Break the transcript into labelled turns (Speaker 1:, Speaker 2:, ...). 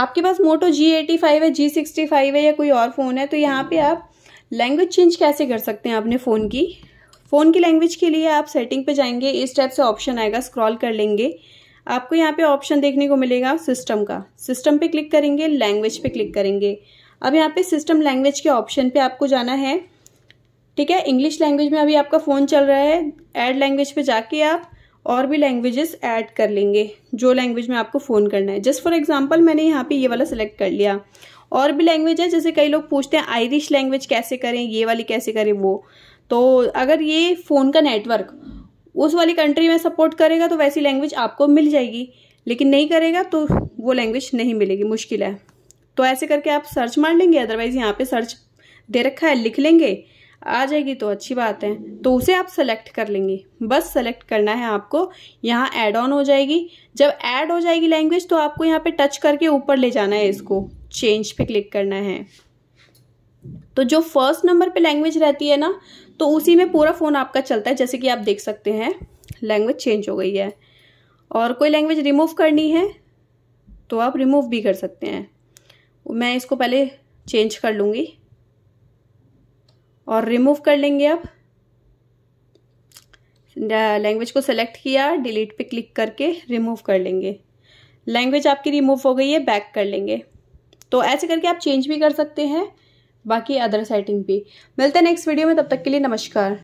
Speaker 1: आपके पास मोटो जी eighty five है जी sixty five है या कोई और फ़ोन है तो यहाँ पे आप लैंग्वेज चेंज कैसे कर सकते हैं अपने फ़ोन की फ़ोन की लैंग्वेज के लिए आप सेटिंग पे जाएंगे इस टाइप से ऑप्शन आएगा स्क्रॉल कर लेंगे आपको यहाँ पे ऑप्शन देखने को मिलेगा सिस्टम का सिस्टम पे क्लिक करेंगे लैंग्वेज पे क्लिक करेंगे अब यहाँ पे सिस्टम लैंग्वेज के ऑप्शन पे आपको जाना है ठीक है इंग्लिश लैंग्वेज में अभी आपका फ़ोन चल रहा है एड लैंग्वेज पर जाके आप और भी लैंग्वेजेस ऐड कर लेंगे जो लैंग्वेज में आपको फ़ोन करना है जस्ट फॉर एग्जांपल मैंने यहाँ पे ये वाला सेलेक्ट कर लिया और भी लैंग्वेज है जैसे कई लोग पूछते हैं आयरिश लैंग्वेज कैसे करें ये वाली कैसे करें वो तो अगर ये फ़ोन का नेटवर्क उस वाली कंट्री में सपोर्ट करेगा तो वैसी लैंग्वेज आपको मिल जाएगी लेकिन नहीं करेगा तो वो लैंग्वेज नहीं मिलेगी मुश्किल है तो ऐसे करके आप सर्च मार लेंगे अदरवाइज़ यहाँ पे सर्च दे रखा है लिख लेंगे आ जाएगी तो अच्छी बात है तो उसे आप सेलेक्ट कर लेंगे बस सेलेक्ट करना है आपको यहाँ ऐड ऑन हो जाएगी जब ऐड हो जाएगी लैंग्वेज तो आपको यहाँ पे टच करके ऊपर ले जाना है इसको चेंज पे क्लिक करना है तो जो फर्स्ट नंबर पे लैंग्वेज रहती है ना तो उसी में पूरा फ़ोन आपका चलता है जैसे कि आप देख सकते हैं लैंग्वेज चेंज हो गई है और कोई लैंग्वेज रिमूव करनी है तो आप रिमूव भी कर सकते हैं मैं इसको पहले चेंज कर लूँगी और रिमूव कर लेंगे अब लैंग्वेज को सेलेक्ट किया डिलीट पे क्लिक करके रिमूव कर लेंगे लैंग्वेज आपकी रिमूव हो गई है बैक कर लेंगे तो ऐसे करके आप चेंज भी कर सकते हैं बाकी अदर सेटिंग भी मिलते हैं नेक्स्ट वीडियो में तब तक के लिए नमस्कार